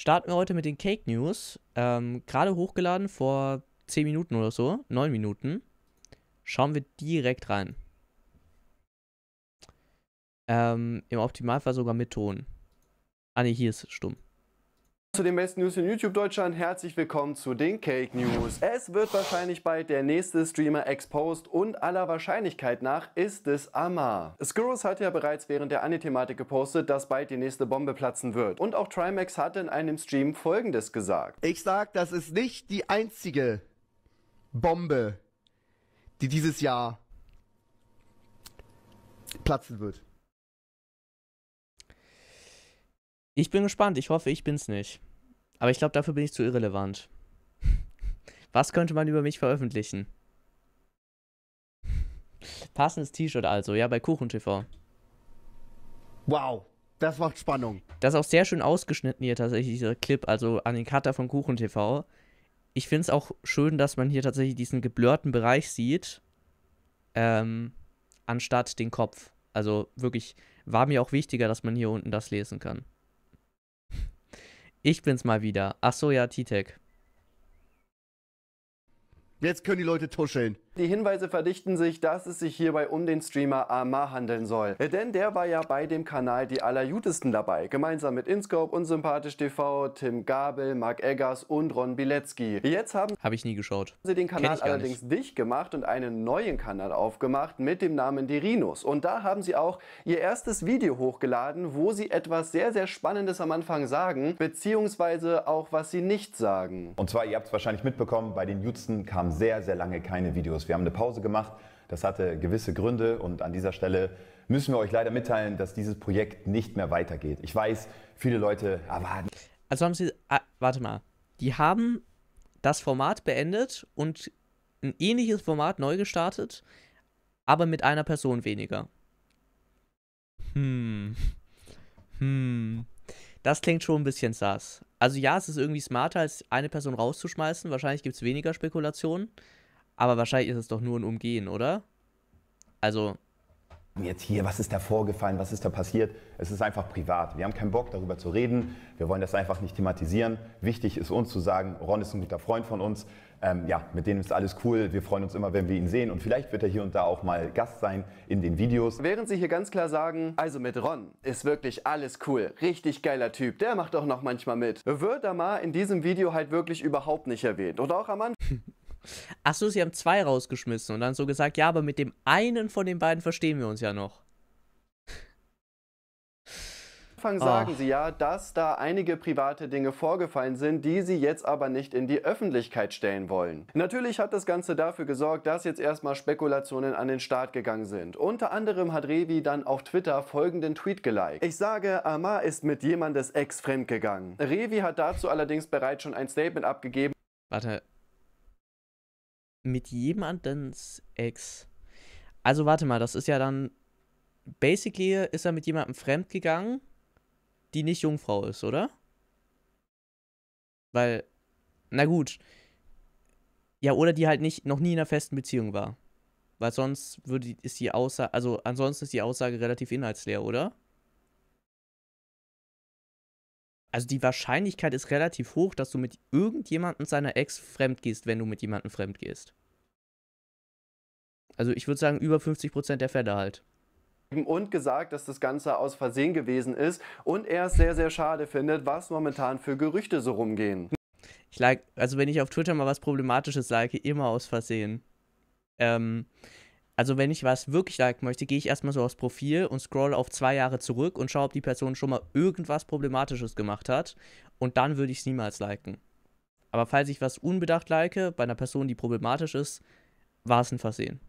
starten wir heute mit den Cake News. Ähm, Gerade hochgeladen vor 10 Minuten oder so, 9 Minuten. Schauen wir direkt rein. Ähm, Im Optimalfall sogar mit Ton. Ah ne, hier ist stumm. Zu den besten News in YouTube Deutschland herzlich willkommen zu den Cake News. Es wird wahrscheinlich bald der nächste Streamer exposed und aller Wahrscheinlichkeit nach ist es Amar. Skurrus hat ja bereits während der Anime-Thematik gepostet, dass bald die nächste Bombe platzen wird. Und auch Trimax hat in einem Stream folgendes gesagt. Ich sag, das ist nicht die einzige Bombe, die dieses Jahr platzen wird. Ich bin gespannt. Ich hoffe, ich bin's nicht. Aber ich glaube, dafür bin ich zu irrelevant. Was könnte man über mich veröffentlichen? Passendes T-Shirt also, ja, bei KuchenTV. Wow, das macht Spannung. Das ist auch sehr schön ausgeschnitten hier tatsächlich, dieser Clip, also an den Cutter von KuchenTV. Ich finde es auch schön, dass man hier tatsächlich diesen geblurrten Bereich sieht, ähm, anstatt den Kopf. Also wirklich, war mir auch wichtiger, dass man hier unten das lesen kann. Ich bin's mal wieder. Ach so, ja, T-Tech. Jetzt können die Leute tuscheln. Die Hinweise verdichten sich, dass es sich hierbei um den Streamer Amar handeln soll. Denn der war ja bei dem Kanal die allerjutesten dabei, gemeinsam mit Inscope, Unsympathisch TV, Tim Gabel, Mark Eggers und Ron Bilecki. Jetzt haben Hab ich nie geschaut. sie den Kanal allerdings nicht. dicht gemacht und einen neuen Kanal aufgemacht mit dem Namen Die Rhinos. Und da haben sie auch ihr erstes Video hochgeladen, wo sie etwas sehr, sehr Spannendes am Anfang sagen, beziehungsweise auch was sie nicht sagen. Und zwar, ihr habt es wahrscheinlich mitbekommen, bei den Jutzen kamen sehr, sehr lange keine Videos Videos. Wir haben eine Pause gemacht. Das hatte gewisse Gründe und an dieser Stelle müssen wir euch leider mitteilen, dass dieses Projekt nicht mehr weitergeht. Ich weiß, viele Leute erwarten. Also haben sie, ah, warte mal, die haben das Format beendet und ein ähnliches Format neu gestartet, aber mit einer Person weniger. Hm. Hm. Das klingt schon ein bisschen sass. Also ja, es ist irgendwie smarter, als eine Person rauszuschmeißen. Wahrscheinlich gibt es weniger Spekulationen. Aber wahrscheinlich ist es doch nur ein Umgehen, oder? Also. Jetzt hier, was ist da vorgefallen, was ist da passiert? Es ist einfach privat. Wir haben keinen Bock, darüber zu reden. Wir wollen das einfach nicht thematisieren. Wichtig ist uns zu sagen, Ron ist ein guter Freund von uns. Ähm, ja, mit denen ist alles cool. Wir freuen uns immer, wenn wir ihn sehen. Und vielleicht wird er hier und da auch mal Gast sein in den Videos. Während sie hier ganz klar sagen, also mit Ron ist wirklich alles cool. Richtig geiler Typ. Der macht auch noch manchmal mit. Wird da mal in diesem Video halt wirklich überhaupt nicht erwähnt. Und auch am Anfang. Achso, sie haben zwei rausgeschmissen und dann so gesagt, ja, aber mit dem einen von den beiden verstehen wir uns ja noch. Anfang sagen oh. sie ja, dass da einige private Dinge vorgefallen sind, die sie jetzt aber nicht in die Öffentlichkeit stellen wollen. Natürlich hat das Ganze dafür gesorgt, dass jetzt erstmal Spekulationen an den Start gegangen sind. Unter anderem hat Revi dann auf Twitter folgenden Tweet geliked. Ich sage, Amar ist mit jemandes Ex fremdgegangen. Revi hat dazu allerdings bereits schon ein Statement abgegeben. Warte, mit jemandens Ex. Also warte mal, das ist ja dann. Basically ist er mit jemandem fremd gegangen, die nicht Jungfrau ist, oder? Weil, na gut. Ja, oder die halt nicht, noch nie in einer festen Beziehung war. Weil sonst würde, ist die Aussage, also ansonsten ist die Aussage relativ inhaltsleer, oder? also die Wahrscheinlichkeit ist relativ hoch, dass du mit irgendjemandem seiner Ex fremd gehst, wenn du mit jemandem fremd gehst. Also ich würde sagen, über 50% der Fälle halt und gesagt, dass das Ganze aus Versehen gewesen ist und er es sehr, sehr schade findet, was momentan für Gerüchte so rumgehen. Ich like, also wenn ich auf Twitter mal was Problematisches like, immer aus Versehen. Ähm, also wenn ich was wirklich liken möchte, gehe ich erstmal so aufs Profil und scroll auf zwei Jahre zurück und schaue, ob die Person schon mal irgendwas Problematisches gemacht hat. Und dann würde ich es niemals liken. Aber falls ich was unbedacht like, bei einer Person, die problematisch ist, war es ein Versehen.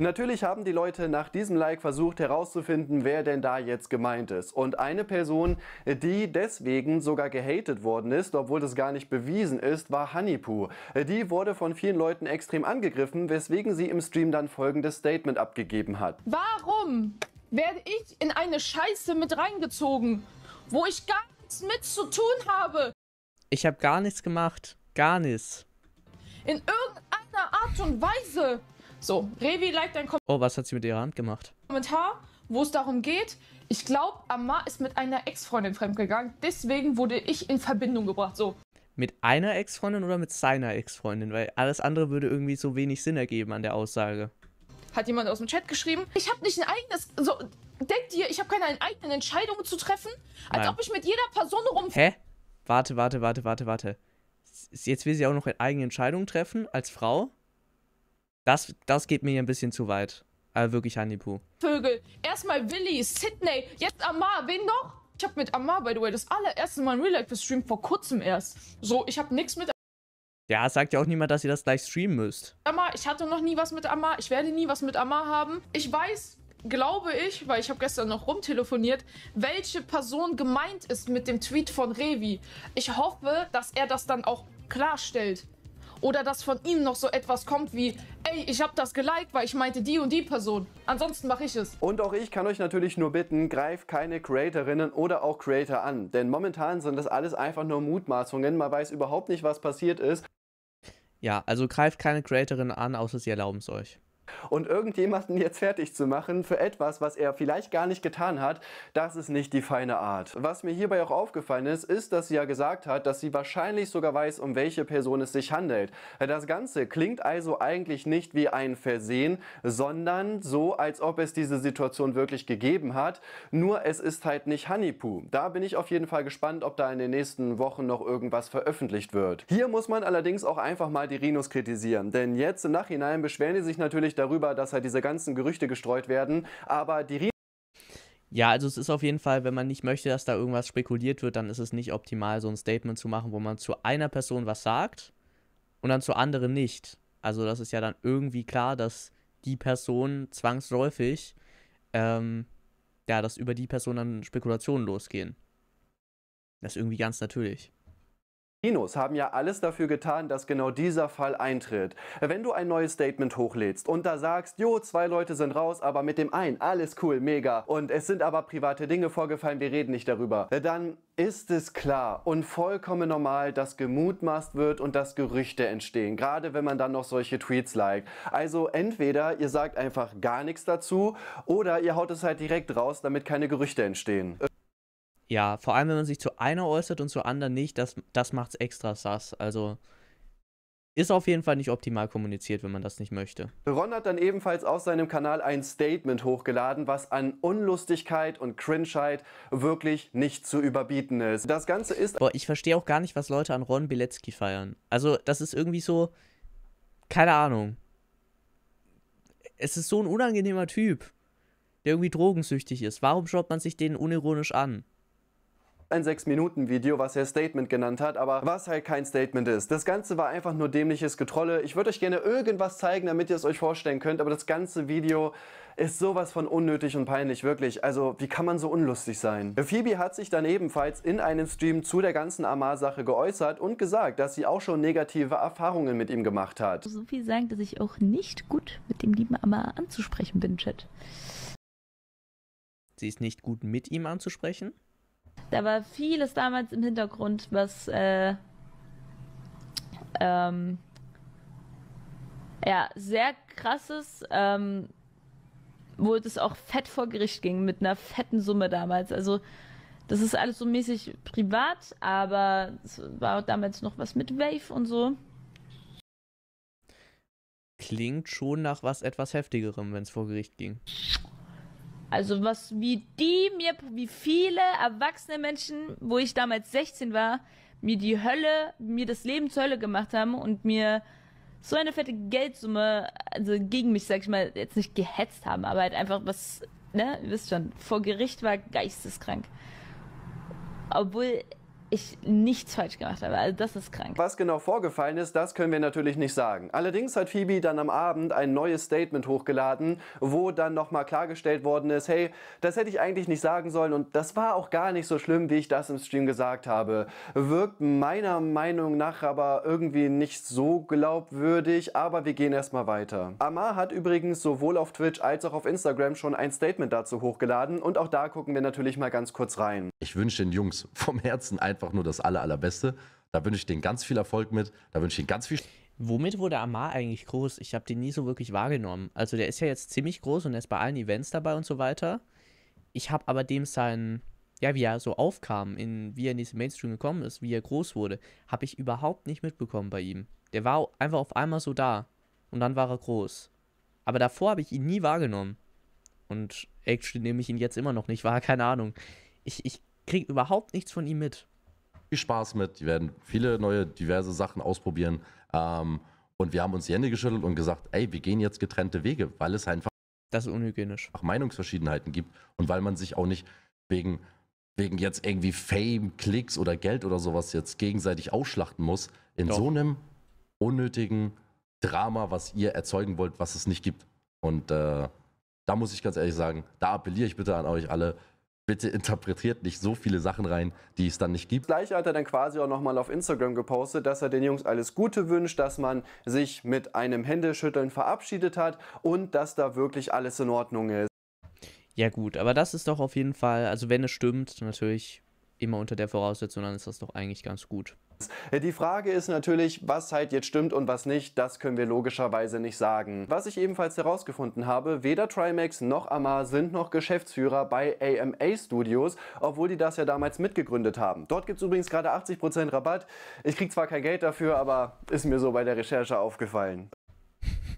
Natürlich haben die Leute nach diesem Like versucht herauszufinden, wer denn da jetzt gemeint ist. Und eine Person, die deswegen sogar gehatet worden ist, obwohl das gar nicht bewiesen ist, war Honeypoo. Die wurde von vielen Leuten extrem angegriffen, weswegen sie im Stream dann folgendes Statement abgegeben hat. Warum werde ich in eine Scheiße mit reingezogen, wo ich gar nichts mit zu tun habe? Ich habe gar nichts gemacht. Gar nichts. In irgendeiner Art und Weise. So, Revi like dein Kommentar. Oh, was hat sie mit ihrer Hand gemacht? Kommentar, wo es darum geht, ich glaube, Amma ist mit einer Ex-Freundin fremdgegangen, deswegen wurde ich in Verbindung gebracht. So. Mit einer Ex-Freundin oder mit seiner Ex-Freundin? Weil alles andere würde irgendwie so wenig Sinn ergeben an der Aussage. Hat jemand aus dem Chat geschrieben, ich habe nicht ein eigenes, so, denkt ihr, ich habe keine eigenen Entscheidungen zu treffen? Als Nein. ob ich mit jeder Person rum... Hä? Warte, warte, warte, warte, warte. Jetzt will sie auch noch eine eigene Entscheidung treffen, als Frau? Das, das geht mir hier ein bisschen zu weit. Aber äh, wirklich Hanipu. Vögel. Erstmal Willi, Sydney, jetzt Amar. Wen noch? Ich habe mit Amar, by the way, das allererste Mal ein Real Life gestreamt, vor kurzem erst. So, ich habe nichts mit ja, sagt ja auch niemand, dass ihr das gleich streamen müsst. Amar, ich hatte noch nie was mit Amar. Ich werde nie was mit Amar haben. Ich weiß, glaube ich, weil ich habe gestern noch rumtelefoniert, welche Person gemeint ist mit dem Tweet von Revi. Ich hoffe, dass er das dann auch klarstellt. Oder dass von ihm noch so etwas kommt wie, ey, ich habe das geliked, weil ich meinte die und die Person. Ansonsten mache ich es. Und auch ich kann euch natürlich nur bitten, greift keine Creatorinnen oder auch Creator an. Denn momentan sind das alles einfach nur Mutmaßungen. Man weiß überhaupt nicht, was passiert ist. Ja, also greift keine Creatorin an, außer sie erlauben es euch. Und irgendjemanden jetzt fertig zu machen für etwas, was er vielleicht gar nicht getan hat, das ist nicht die feine Art. Was mir hierbei auch aufgefallen ist, ist, dass sie ja gesagt hat, dass sie wahrscheinlich sogar weiß, um welche Person es sich handelt. Das Ganze klingt also eigentlich nicht wie ein Versehen, sondern so, als ob es diese Situation wirklich gegeben hat. Nur es ist halt nicht Honeypoo. Da bin ich auf jeden Fall gespannt, ob da in den nächsten Wochen noch irgendwas veröffentlicht wird. Hier muss man allerdings auch einfach mal die Rhinos kritisieren, denn jetzt im Nachhinein beschweren die sich natürlich sich darüber, dass halt diese ganzen Gerüchte gestreut werden. Aber die ja, also es ist auf jeden Fall, wenn man nicht möchte, dass da irgendwas spekuliert wird, dann ist es nicht optimal, so ein Statement zu machen, wo man zu einer Person was sagt und dann zu anderen nicht. Also das ist ja dann irgendwie klar, dass die Person zwangsläufig, ähm, ja, dass über die Person dann Spekulationen losgehen. Das ist irgendwie ganz natürlich. Kinos haben ja alles dafür getan, dass genau dieser Fall eintritt. Wenn du ein neues Statement hochlädst und da sagst, jo, zwei Leute sind raus, aber mit dem einen, alles cool, mega, und es sind aber private Dinge vorgefallen, wir reden nicht darüber, dann ist es klar und vollkommen normal, dass gemutmaßt wird und dass Gerüchte entstehen, gerade wenn man dann noch solche Tweets liked. Also entweder ihr sagt einfach gar nichts dazu oder ihr haut es halt direkt raus, damit keine Gerüchte entstehen. Ja, vor allem, wenn man sich zu einer äußert und zu anderen nicht, das, das es extra sass. Also ist auf jeden Fall nicht optimal kommuniziert, wenn man das nicht möchte. Ron hat dann ebenfalls auf seinem Kanal ein Statement hochgeladen, was an Unlustigkeit und Cringeheit wirklich nicht zu überbieten ist. Das Ganze ist... Boah, ich verstehe auch gar nicht, was Leute an Ron Bilecki feiern. Also, das ist irgendwie so... Keine Ahnung. Es ist so ein unangenehmer Typ, der irgendwie drogensüchtig ist. Warum schaut man sich den unironisch an? ein 6-Minuten-Video, was er Statement genannt hat, aber was halt kein Statement ist. Das Ganze war einfach nur dämliches Getrolle. Ich würde euch gerne irgendwas zeigen, damit ihr es euch vorstellen könnt, aber das ganze Video ist sowas von unnötig und peinlich, wirklich. Also, wie kann man so unlustig sein? Phoebe hat sich dann ebenfalls in einem Stream zu der ganzen Amar-Sache geäußert und gesagt, dass sie auch schon negative Erfahrungen mit ihm gemacht hat. So viel sagen, dass ich auch nicht gut mit dem lieben Amar anzusprechen bin, Chat. Sie ist nicht gut mit ihm anzusprechen? Da war vieles damals im Hintergrund, was äh, ähm, ja, sehr krasses, ähm, wo es auch fett vor Gericht ging, mit einer fetten Summe damals. Also das ist alles so mäßig privat, aber es war damals noch was mit Wave und so. Klingt schon nach was etwas heftigerem, wenn es vor Gericht ging. Also was, wie die mir, wie viele erwachsene Menschen, wo ich damals 16 war, mir die Hölle, mir das Leben zur Hölle gemacht haben und mir so eine fette Geldsumme, also gegen mich, sag ich mal, jetzt nicht gehetzt haben, aber halt einfach was, ne, ihr wisst schon, vor Gericht war geisteskrank. Obwohl ich nichts falsch gemacht habe. Also das ist krank. Was genau vorgefallen ist, das können wir natürlich nicht sagen. Allerdings hat Phoebe dann am Abend ein neues Statement hochgeladen, wo dann nochmal klargestellt worden ist, hey, das hätte ich eigentlich nicht sagen sollen und das war auch gar nicht so schlimm, wie ich das im Stream gesagt habe. Wirkt meiner Meinung nach aber irgendwie nicht so glaubwürdig, aber wir gehen erstmal weiter. Amar hat übrigens sowohl auf Twitch als auch auf Instagram schon ein Statement dazu hochgeladen und auch da gucken wir natürlich mal ganz kurz rein. Ich wünsche den Jungs vom Herzen einfach einfach nur das Aller, Allerbeste. Da wünsche ich denen ganz viel Erfolg mit. Da wünsche ich ihnen ganz viel. Womit wurde Amar eigentlich groß? Ich habe den nie so wirklich wahrgenommen. Also der ist ja jetzt ziemlich groß und er ist bei allen Events dabei und so weiter. Ich habe aber dem sein, ja, wie er so aufkam, in, wie er in diesen Mainstream gekommen ist, wie er groß wurde, habe ich überhaupt nicht mitbekommen bei ihm. Der war einfach auf einmal so da und dann war er groß. Aber davor habe ich ihn nie wahrgenommen. Und actually nehme ich ihn jetzt immer noch nicht wahr, keine Ahnung. Ich, ich kriege überhaupt nichts von ihm mit viel Spaß mit. Die werden viele neue, diverse Sachen ausprobieren. Ähm, und wir haben uns die Hände geschüttelt und gesagt, ey, wir gehen jetzt getrennte Wege, weil es einfach das ist unhygienisch. Meinungsverschiedenheiten gibt und weil man sich auch nicht wegen, wegen jetzt irgendwie Fame, Klicks oder Geld oder sowas jetzt gegenseitig ausschlachten muss in Doch. so einem unnötigen Drama, was ihr erzeugen wollt, was es nicht gibt. Und äh, da muss ich ganz ehrlich sagen, da appelliere ich bitte an euch alle, bitte interpretiert nicht so viele Sachen rein, die es dann nicht gibt. Gleich hat er dann quasi auch nochmal auf Instagram gepostet, dass er den Jungs alles Gute wünscht, dass man sich mit einem Händeschütteln verabschiedet hat und dass da wirklich alles in Ordnung ist. Ja gut, aber das ist doch auf jeden Fall, also wenn es stimmt, natürlich immer unter der Voraussetzung, dann ist das doch eigentlich ganz gut. Äh, die Frage ist natürlich, was halt jetzt stimmt und was nicht, das können wir logischerweise nicht sagen. Was ich ebenfalls herausgefunden habe, weder Trimax noch Amar sind noch Geschäftsführer bei AMA Studios, obwohl die das ja damals mitgegründet haben. Dort gibt es übrigens gerade 80% Rabatt. Ich kriege zwar kein Geld dafür, aber ist mir so bei der Recherche aufgefallen.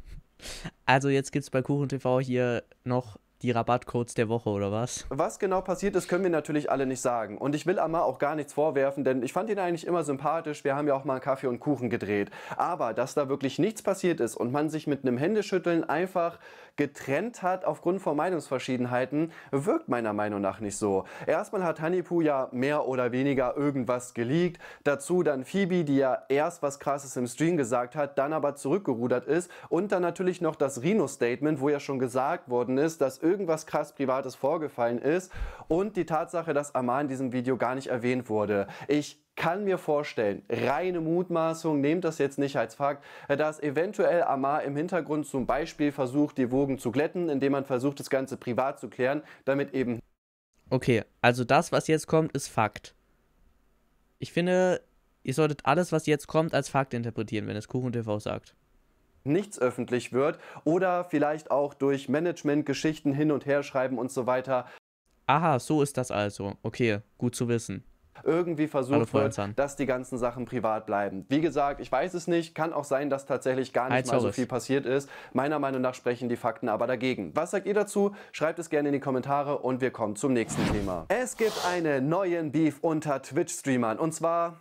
Also jetzt gibt es bei Kuchen TV hier noch die Rabattcodes der Woche oder was? Was genau passiert ist, können wir natürlich alle nicht sagen. Und ich will Amar auch gar nichts vorwerfen, denn ich fand ihn eigentlich immer sympathisch. Wir haben ja auch mal Kaffee und Kuchen gedreht. Aber dass da wirklich nichts passiert ist und man sich mit einem Händeschütteln einfach getrennt hat aufgrund von Meinungsverschiedenheiten, wirkt meiner Meinung nach nicht so. Erstmal hat Honeypoo ja mehr oder weniger irgendwas geleakt. Dazu dann Phoebe, die ja erst was Krasses im Stream gesagt hat, dann aber zurückgerudert ist. Und dann natürlich noch das rino statement wo ja schon gesagt worden ist, dass irgendwas krass Privates vorgefallen ist und die Tatsache, dass Amar in diesem Video gar nicht erwähnt wurde. Ich kann mir vorstellen, reine Mutmaßung, nehmt das jetzt nicht als Fakt, dass eventuell Amar im Hintergrund zum Beispiel versucht, die Wogen zu glätten, indem man versucht, das Ganze privat zu klären, damit eben... Okay, also das, was jetzt kommt, ist Fakt. Ich finde, ihr solltet alles, was jetzt kommt, als Fakt interpretieren, wenn es KuchenTV sagt nichts öffentlich wird oder vielleicht auch durch Management-Geschichten hin und her schreiben und so weiter. Aha, so ist das also. Okay, gut zu wissen irgendwie versucht wird, dass die ganzen Sachen privat bleiben. Wie gesagt, ich weiß es nicht, kann auch sein, dass tatsächlich gar nicht Ein mal so viel passiert ist. Meiner Meinung nach sprechen die Fakten aber dagegen. Was sagt ihr dazu? Schreibt es gerne in die Kommentare und wir kommen zum nächsten Thema. Es gibt einen neuen Beef unter Twitch-Streamern und zwar...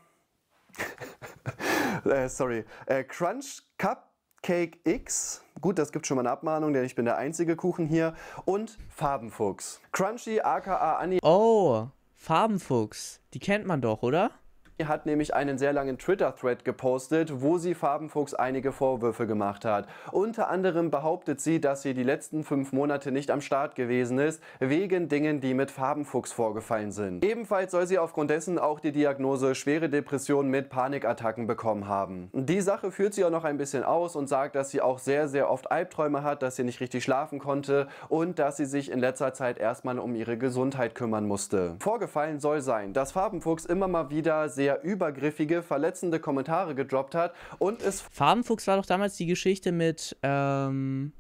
äh, sorry, äh, Crunch Cup Cake X. Gut, das gibt schon mal eine Abmahnung, denn ich bin der einzige Kuchen hier. Und Farbenfuchs. Crunchy aka Annie. Oh, Farbenfuchs. Die kennt man doch, oder? hat nämlich einen sehr langen Twitter-Thread gepostet, wo sie Farbenfuchs einige Vorwürfe gemacht hat. Unter anderem behauptet sie, dass sie die letzten fünf Monate nicht am Start gewesen ist, wegen Dingen, die mit Farbenfuchs vorgefallen sind. Ebenfalls soll sie aufgrund dessen auch die Diagnose schwere Depressionen mit Panikattacken bekommen haben. Die Sache führt sie auch noch ein bisschen aus und sagt, dass sie auch sehr, sehr oft Albträume hat, dass sie nicht richtig schlafen konnte und dass sie sich in letzter Zeit erstmal um ihre Gesundheit kümmern musste. Vorgefallen soll sein, dass Farbenfuchs immer mal wieder sehr sehr übergriffige, verletzende Kommentare gedroppt hat und es... Farbenfuchs war doch damals die Geschichte mit, ähm,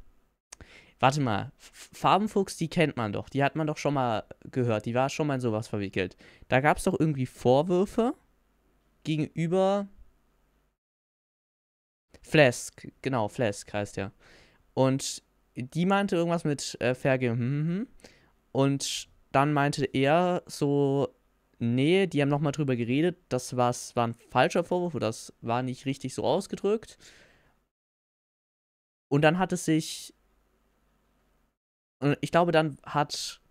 warte mal, Farbenfuchs, die kennt man doch, die hat man doch schon mal gehört, die war schon mal in sowas verwickelt. Da gab es doch irgendwie Vorwürfe gegenüber Flask, genau, Flask heißt der. Und die meinte irgendwas mit äh, Ferge, hm, hm. hm. und dann meinte er so, Nee, die haben nochmal drüber geredet. Das war's, war ein falscher Vorwurf oder das war nicht richtig so ausgedrückt. Und dann hat es sich. Äh, ich glaube, dann hat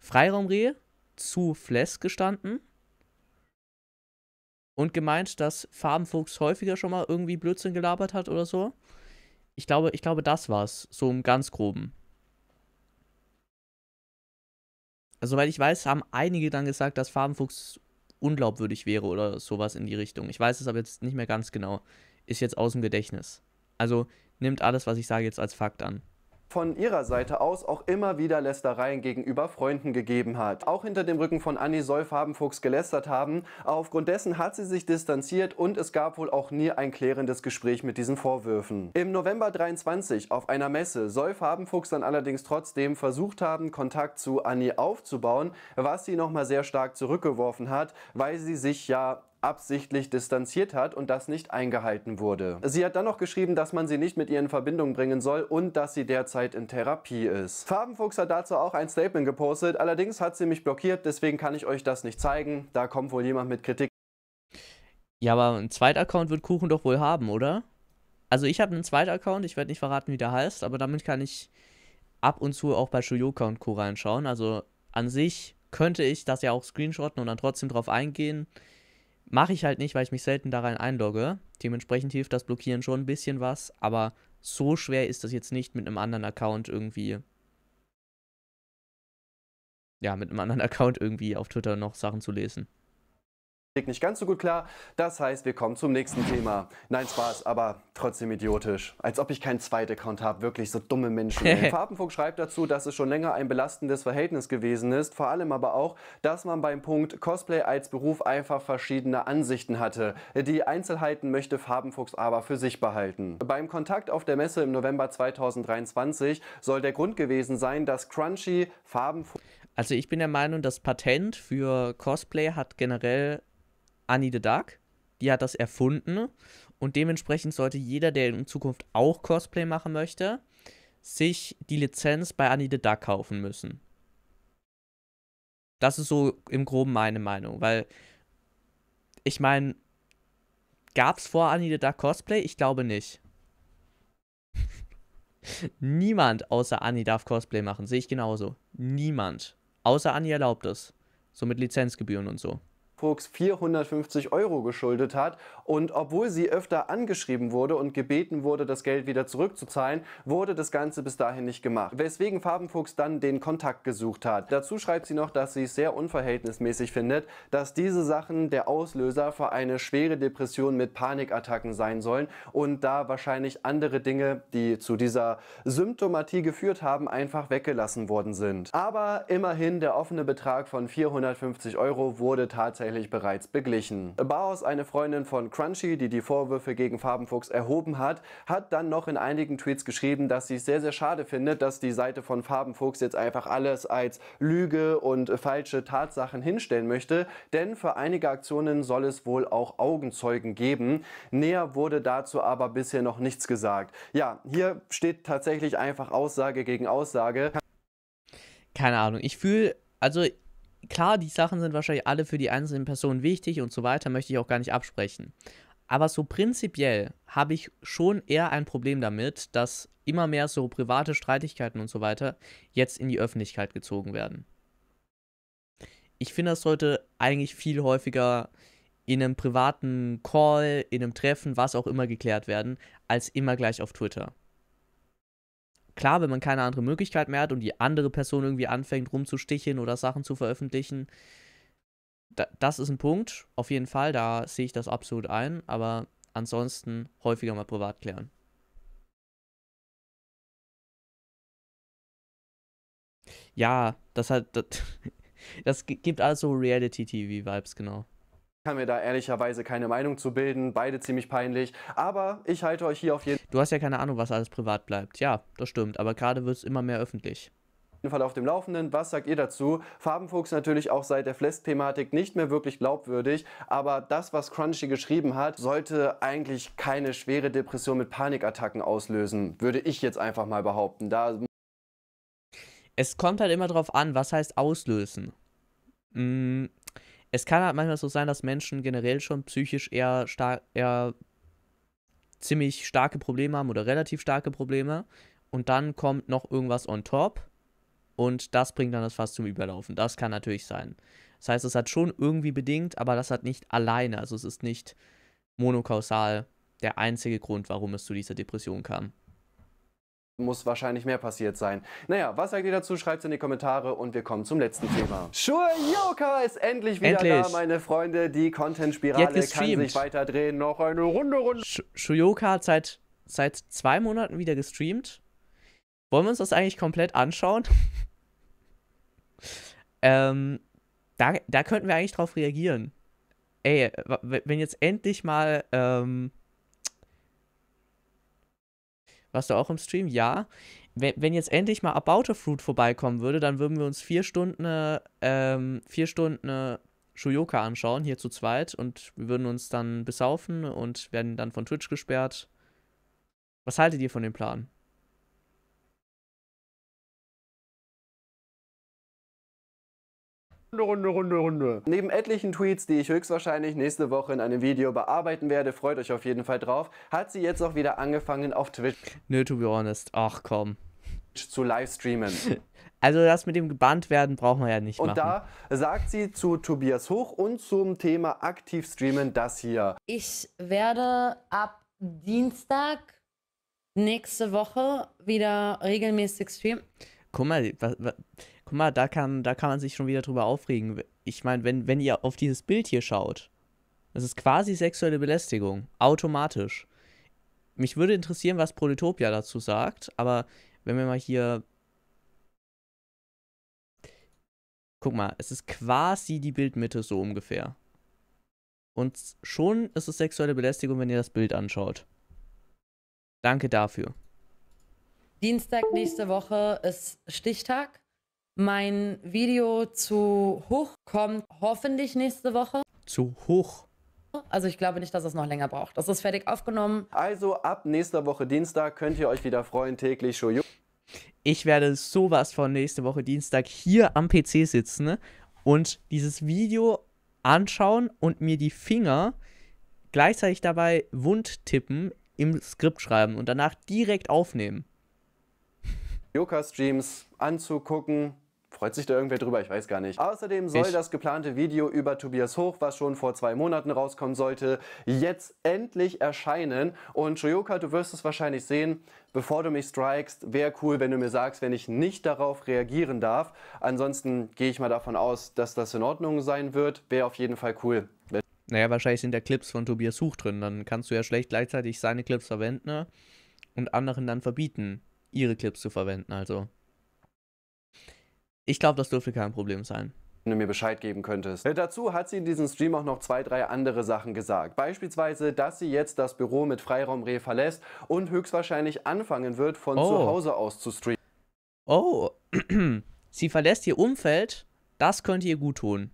Freiraumrehe zu Fless gestanden und gemeint, dass Farbenfuchs häufiger schon mal irgendwie Blödsinn gelabert hat oder so. Ich glaube, ich glaube, das war's. So im ganz groben. also, soweit ich weiß, haben einige dann gesagt, dass Farbenfuchs unglaubwürdig wäre oder sowas in die Richtung. Ich weiß es aber jetzt nicht mehr ganz genau. Ist jetzt aus dem Gedächtnis. Also nehmt alles, was ich sage, jetzt als Fakt an von ihrer Seite aus auch immer wieder Lästereien gegenüber Freunden gegeben hat. Auch hinter dem Rücken von Annie soll Farbenfuchs gelästert haben. Aufgrund dessen hat sie sich distanziert und es gab wohl auch nie ein klärendes Gespräch mit diesen Vorwürfen. Im November 23 auf einer Messe soll Farbenfuchs dann allerdings trotzdem versucht haben, Kontakt zu Annie aufzubauen, was sie nochmal sehr stark zurückgeworfen hat, weil sie sich ja absichtlich distanziert hat und das nicht eingehalten wurde. Sie hat dann noch geschrieben, dass man sie nicht mit ihr in Verbindung bringen soll und dass sie derzeit in Therapie ist. Farbenfuchs hat dazu auch ein Statement gepostet, allerdings hat sie mich blockiert, deswegen kann ich euch das nicht zeigen. Da kommt wohl jemand mit Kritik. Ja, aber ein zweiter Account wird Kuchen doch wohl haben, oder? Also ich habe einen zweiten Account, ich werde nicht verraten, wie der heißt, aber damit kann ich ab und zu auch bei Shuyoka und Co. reinschauen. Also an sich könnte ich das ja auch screenshotten und dann trotzdem drauf eingehen. Mache ich halt nicht, weil ich mich selten da rein einlogge. Dementsprechend hilft das Blockieren schon ein bisschen was, aber so schwer ist das jetzt nicht mit einem anderen Account irgendwie. Ja, mit einem anderen Account irgendwie auf Twitter noch Sachen zu lesen nicht ganz so gut klar. Das heißt, wir kommen zum nächsten Thema. Nein, Spaß, aber trotzdem idiotisch. Als ob ich keinen zweiten account habe. Wirklich so dumme Menschen. Farbenfunk schreibt dazu, dass es schon länger ein belastendes Verhältnis gewesen ist. Vor allem aber auch, dass man beim Punkt Cosplay als Beruf einfach verschiedene Ansichten hatte. Die Einzelheiten möchte Farbenfuchs aber für sich behalten. Beim Kontakt auf der Messe im November 2023 soll der Grund gewesen sein, dass Crunchy Farbenfuchs... Also ich bin der Meinung, das Patent für Cosplay hat generell Annie the Dark. Die hat das erfunden. Und dementsprechend sollte jeder, der in Zukunft auch Cosplay machen möchte, sich die Lizenz bei Annie the Duck kaufen müssen. Das ist so im Groben meine Meinung, weil ich meine, gab es vor Annie the Duck Cosplay? Ich glaube nicht. Niemand außer Annie darf Cosplay machen, sehe ich genauso. Niemand. Außer Annie erlaubt es. So mit Lizenzgebühren und so. Innsbrucks 450 Euro geschuldet hat und obwohl sie öfter angeschrieben wurde und gebeten wurde, das Geld wieder zurückzuzahlen, wurde das Ganze bis dahin nicht gemacht, weswegen Farbenfuchs dann den Kontakt gesucht hat. Dazu schreibt sie noch, dass sie es sehr unverhältnismäßig findet, dass diese Sachen der Auslöser für eine schwere Depression mit Panikattacken sein sollen und da wahrscheinlich andere Dinge, die zu dieser Symptomatie geführt haben, einfach weggelassen worden sind. Aber immerhin, der offene Betrag von 450 Euro wurde tatsächlich tatsächlich bereits beglichen. Baos, eine Freundin von Crunchy, die die Vorwürfe gegen Farbenfuchs erhoben hat, hat dann noch in einigen Tweets geschrieben, dass sie es sehr, sehr schade findet, dass die Seite von Farbenfuchs jetzt einfach alles als Lüge und falsche Tatsachen hinstellen möchte, denn für einige Aktionen soll es wohl auch Augenzeugen geben. Näher wurde dazu aber bisher noch nichts gesagt. Ja, hier steht tatsächlich einfach Aussage gegen Aussage. Keine Ahnung, ich fühle, also klar, die Sachen sind wahrscheinlich alle für die einzelnen Personen wichtig und so weiter, möchte ich auch gar nicht absprechen. Aber so prinzipiell habe ich schon eher ein Problem damit, dass immer mehr so private Streitigkeiten und so weiter jetzt in die Öffentlichkeit gezogen werden. Ich finde, das sollte eigentlich viel häufiger in einem privaten Call, in einem Treffen, was auch immer geklärt werden, als immer gleich auf Twitter klar, wenn man keine andere Möglichkeit mehr hat und die andere Person irgendwie anfängt rumzusticheln oder Sachen zu veröffentlichen, da, das ist ein Punkt, auf jeden Fall, da sehe ich das absolut ein, aber ansonsten häufiger mal privat klären. Ja, das hat, das, das gibt also Reality-TV-Vibes, genau kann mir da ehrlicherweise keine Meinung zu bilden, beide ziemlich peinlich, aber ich halte euch hier auf jeden Fall. Du hast ja keine Ahnung, was alles privat bleibt. Ja, das stimmt, aber gerade wird es immer mehr öffentlich. Fall auf dem Laufenden. Was sagt ihr dazu? Farbenfuchs natürlich auch seit der Flash-Thematik nicht mehr wirklich glaubwürdig, aber das, was Crunchy geschrieben hat, sollte eigentlich keine schwere Depression mit Panikattacken auslösen, würde ich jetzt einfach mal behaupten. Da es kommt halt immer drauf an, was heißt auslösen. Mhm es kann halt manchmal so sein, dass Menschen generell schon psychisch eher, star eher ziemlich starke Probleme haben oder relativ starke Probleme. Und dann kommt noch irgendwas on top. Und das bringt dann das Fass zum Überlaufen. Das kann natürlich sein. Das heißt, es hat schon irgendwie bedingt, aber das hat nicht alleine. Also es ist nicht monokausal der einzige Grund, warum es zu dieser Depression kam muss wahrscheinlich mehr passiert sein. Naja, was sagt ihr dazu? Schreibt es in die Kommentare und wir kommen zum letzten Thema. Shure Yoka ist endlich wieder endlich. da, meine Freunde. Die Content-Spirale kann sich weiterdrehen. Noch eine Runde, Runde. Shuyoka hat seit, seit zwei Monaten wieder gestreamt. Wollen wir uns das eigentlich komplett anschauen? ähm, da, da könnten wir eigentlich drauf reagieren. Ey, wenn jetzt endlich mal ähm, warst du auch im Stream? Ja. Wenn, wenn jetzt endlich mal About a Fruit vorbeikommen würde, dann würden wir uns vier Stunden, ähm, vier Stunden Shuyoka anschauen, hier zu zweit. Und wir würden uns dann besaufen und werden dann von Twitch gesperrt. Was haltet ihr von dem Plan? Runde, Runde, Runde. Runde. Neben etlichen Tweets, die ich höchstwahrscheinlich nächste Woche in einem Video bearbeiten werde, freut euch auf jeden Fall drauf, hat sie jetzt auch wieder angefangen auf Twitch. Nö, to be honest. Ach komm zu livestreamen. Also das mit dem gebannt werden brauchen wir ja nicht. Und machen. da sagt sie zu Tobias Hoch und zum Thema aktiv streamen das hier. Ich werde ab Dienstag nächste Woche wieder regelmäßig streamen. Guck mal, was, was, guck mal, da kann, da kann man sich schon wieder drüber aufregen. Ich meine, wenn, wenn ihr auf dieses Bild hier schaut, das ist quasi sexuelle Belästigung, automatisch. Mich würde interessieren, was Proletopia dazu sagt, aber wenn wir mal hier. Guck mal, es ist quasi die Bildmitte so ungefähr. Und schon ist es sexuelle Belästigung, wenn ihr das Bild anschaut. Danke dafür. Dienstag nächste Woche ist Stichtag. Mein Video zu Hoch kommt hoffentlich nächste Woche. Zu Hoch? Also ich glaube nicht, dass es noch länger braucht. Das ist fertig aufgenommen. Also ab nächster Woche Dienstag könnt ihr euch wieder freuen, täglich Shoyu. Ich werde sowas von nächste Woche Dienstag hier am PC sitzen ne, und dieses Video anschauen und mir die Finger gleichzeitig dabei wund tippen im Skript schreiben und danach direkt aufnehmen. Joker-Streams anzugucken. Freut sich da irgendwer drüber? Ich weiß gar nicht. Außerdem soll ich. das geplante Video über Tobias Hoch, was schon vor zwei Monaten rauskommen sollte, jetzt endlich erscheinen. Und Shoyoka, du wirst es wahrscheinlich sehen, bevor du mich strikst. wäre cool, wenn du mir sagst, wenn ich nicht darauf reagieren darf. Ansonsten gehe ich mal davon aus, dass das in Ordnung sein wird. Wäre auf jeden Fall cool. Naja, wahrscheinlich sind da Clips von Tobias Hoch drin. Dann kannst du ja schlecht gleichzeitig seine Clips verwenden ne, und anderen dann verbieten ihre Clips zu verwenden. Also ich glaube, das dürfte kein Problem sein wenn du mir Bescheid geben könntest. Äh, dazu hat sie in diesem Stream auch noch zwei, drei andere Sachen gesagt. Beispielsweise, dass sie jetzt das Büro mit Freiraumreh verlässt und höchstwahrscheinlich anfangen wird, von oh. zu Hause aus zu streamen. Oh, sie verlässt ihr Umfeld, das könnte ihr gut tun.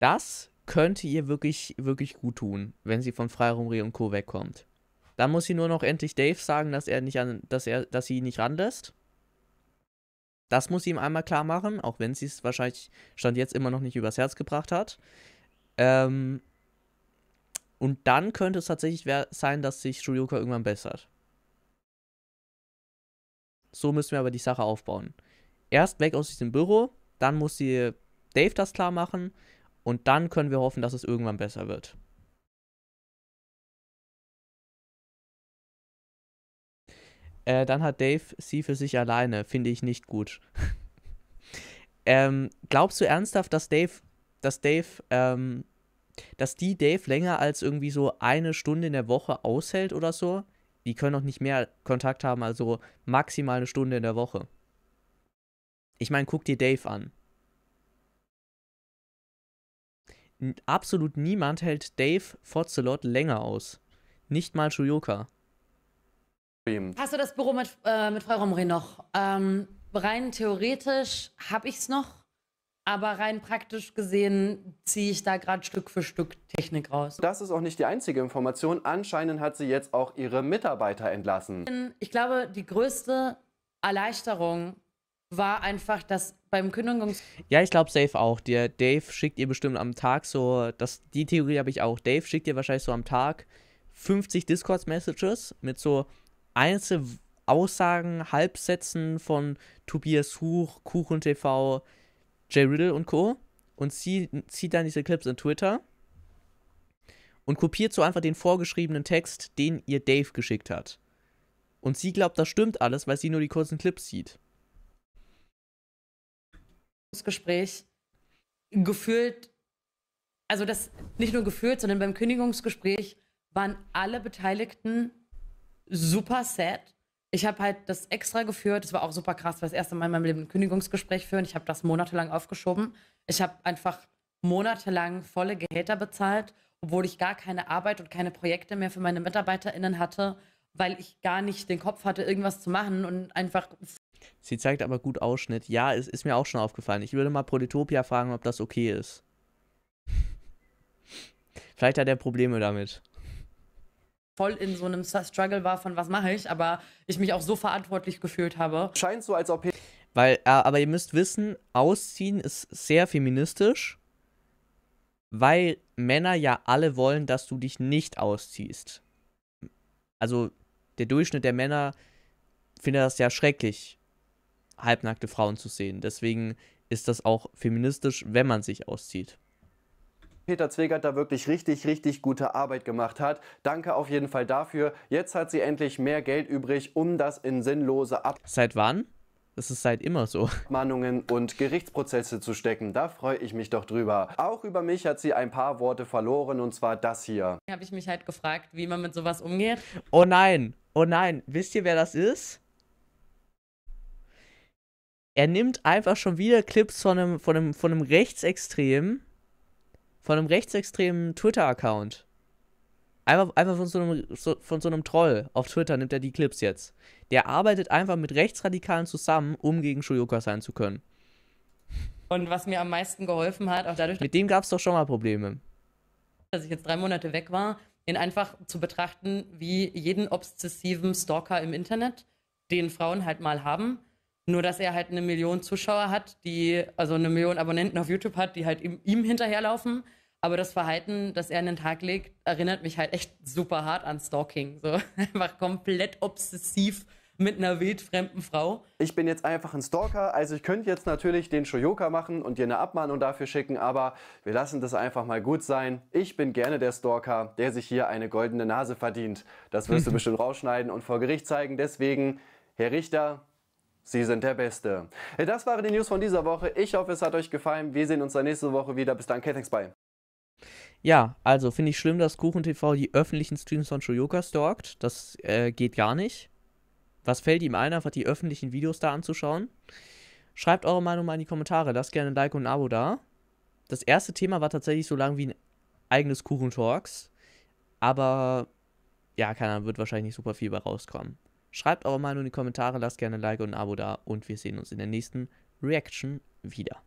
Das könnte ihr wirklich, wirklich gut tun, wenn sie von Freiraumreh und Co. wegkommt. Dann muss sie nur noch endlich Dave sagen, dass er nicht an, dass er, dass sie ihn nicht ranlässt. Das muss sie ihm einmal klar machen, auch wenn sie es wahrscheinlich Stand jetzt immer noch nicht übers Herz gebracht hat. Ähm, und dann könnte es tatsächlich sein, dass sich Shurioka irgendwann bessert. So müssen wir aber die Sache aufbauen. Erst weg aus diesem Büro, dann muss sie Dave das klar machen und dann können wir hoffen, dass es irgendwann besser wird. Äh, dann hat Dave sie für sich alleine. Finde ich nicht gut. ähm, glaubst du ernsthaft, dass Dave, dass Dave, ähm, dass die Dave länger als irgendwie so eine Stunde in der Woche aushält oder so? Die können auch nicht mehr Kontakt haben, also maximal eine Stunde in der Woche. Ich meine, guck dir Dave an. absolut niemand hält Dave Fozzelot länger aus. Nicht mal Shuyoka. Hast du das Büro mit, äh, mit Frau Romri noch? Ähm, rein theoretisch habe ich es noch, aber rein praktisch gesehen ziehe ich da gerade Stück für Stück Technik raus. Das ist auch nicht die einzige Information. Anscheinend hat sie jetzt auch ihre Mitarbeiter entlassen. Ich glaube, die größte Erleichterung war einfach, dass beim Kündigungs... Ja, ich glaube, safe auch. Der Dave schickt ihr bestimmt am Tag so... Das, die Theorie habe ich auch. Dave schickt ihr wahrscheinlich so am Tag 50 Discord-Messages mit so einzelne Aussagen, Halbsätzen von Tobias Huch, Kuchen TV, Jay Riddle und Co. Und sie zieht dann diese Clips in Twitter und kopiert so einfach den vorgeschriebenen Text, den ihr Dave geschickt hat. Und sie glaubt, das stimmt alles, weil sie nur die kurzen Clips sieht. Das Gespräch gefühlt, also das nicht nur gefühlt, sondern beim Kündigungsgespräch waren alle Beteiligten super sad. Ich habe halt das extra geführt. Es war auch super krass, weil das erste Mal in meinem Leben ein Kündigungsgespräch führen. Ich habe das monatelang aufgeschoben. Ich habe einfach monatelang volle Gehälter bezahlt, obwohl ich gar keine Arbeit und keine Projekte mehr für meine MitarbeiterInnen hatte, weil ich gar nicht den Kopf hatte, irgendwas zu machen und einfach. Sie zeigt aber gut Ausschnitt. Ja, es ist mir auch schon aufgefallen. Ich würde mal Proletopia fragen, ob das okay ist. Vielleicht hat er Probleme damit voll in so einem Struggle war von was mache ich, aber ich mich auch so verantwortlich gefühlt habe. Scheint so, als ob... Weil, äh, aber ihr müsst wissen, Ausziehen ist sehr feministisch, weil Männer ja alle wollen, dass du dich nicht ausziehst. Also der Durchschnitt der Männer findet das ja schrecklich, halbnackte Frauen zu sehen. Deswegen ist das auch feministisch, wenn man sich auszieht. Peter Zwegert da wirklich richtig, richtig gute Arbeit gemacht hat. Danke auf jeden Fall dafür. Jetzt hat sie endlich mehr Geld übrig, um das in sinnlose Ab... Seit wann? Das ist seit immer so. Mahnungen und Gerichtsprozesse zu stecken, da freue ich mich doch drüber. Auch über mich hat sie ein paar Worte verloren und zwar das hier. Habe ich mich halt gefragt, wie man mit sowas umgeht. Oh nein, oh nein, wisst ihr, wer das ist? Er nimmt einfach schon wieder Clips von einem, von einem, von einem Rechtsextremen von einem rechtsextremen Twitter-Account. Einfach, einfach von, so einem, so, von so einem Troll auf Twitter nimmt er die Clips jetzt. Der arbeitet einfach mit Rechtsradikalen zusammen, um gegen Shuyoka sein zu können. Und was mir am meisten geholfen hat, auch dadurch. Mit dem gab es doch schon mal Probleme. Dass ich jetzt drei Monate weg war, ihn einfach zu betrachten wie jeden obsessiven Stalker im Internet, den Frauen halt mal haben nur, dass er halt eine Million Zuschauer hat, die, also eine Million Abonnenten auf YouTube hat, die halt ihm, ihm hinterherlaufen. Aber das Verhalten, das er an den Tag legt, erinnert mich halt echt super hart an Stalking. So einfach komplett obsessiv mit einer wildfremden Frau. Ich bin jetzt einfach ein Stalker, also ich könnte jetzt natürlich den Shoyoka machen und dir eine Abmahnung dafür schicken, aber wir lassen das einfach mal gut sein. Ich bin gerne der Stalker, der sich hier eine goldene Nase verdient. Das wirst du bestimmt rausschneiden und vor Gericht zeigen. Deswegen, Herr Richter, Sie sind der Beste. Das waren die News von dieser Woche. Ich hoffe, es hat euch gefallen. Wir sehen uns dann nächste Woche wieder. Bis dann, Ketex, bye. Ja, also finde ich schlimm, dass KuchenTV die öffentlichen Streams von Shoyoka stalkt. Das äh, geht gar nicht. Was fällt ihm ein, einfach die öffentlichen Videos da anzuschauen? Schreibt eure Meinung mal in die Kommentare. Lasst gerne ein Like und ein Abo da. Das erste Thema war tatsächlich so lang wie ein eigenes Kuchen Aber ja, keiner wird wahrscheinlich nicht super viel bei rauskommen. Schreibt eure Meinung in die Kommentare, lasst gerne ein Like und ein Abo da und wir sehen uns in der nächsten Reaction wieder.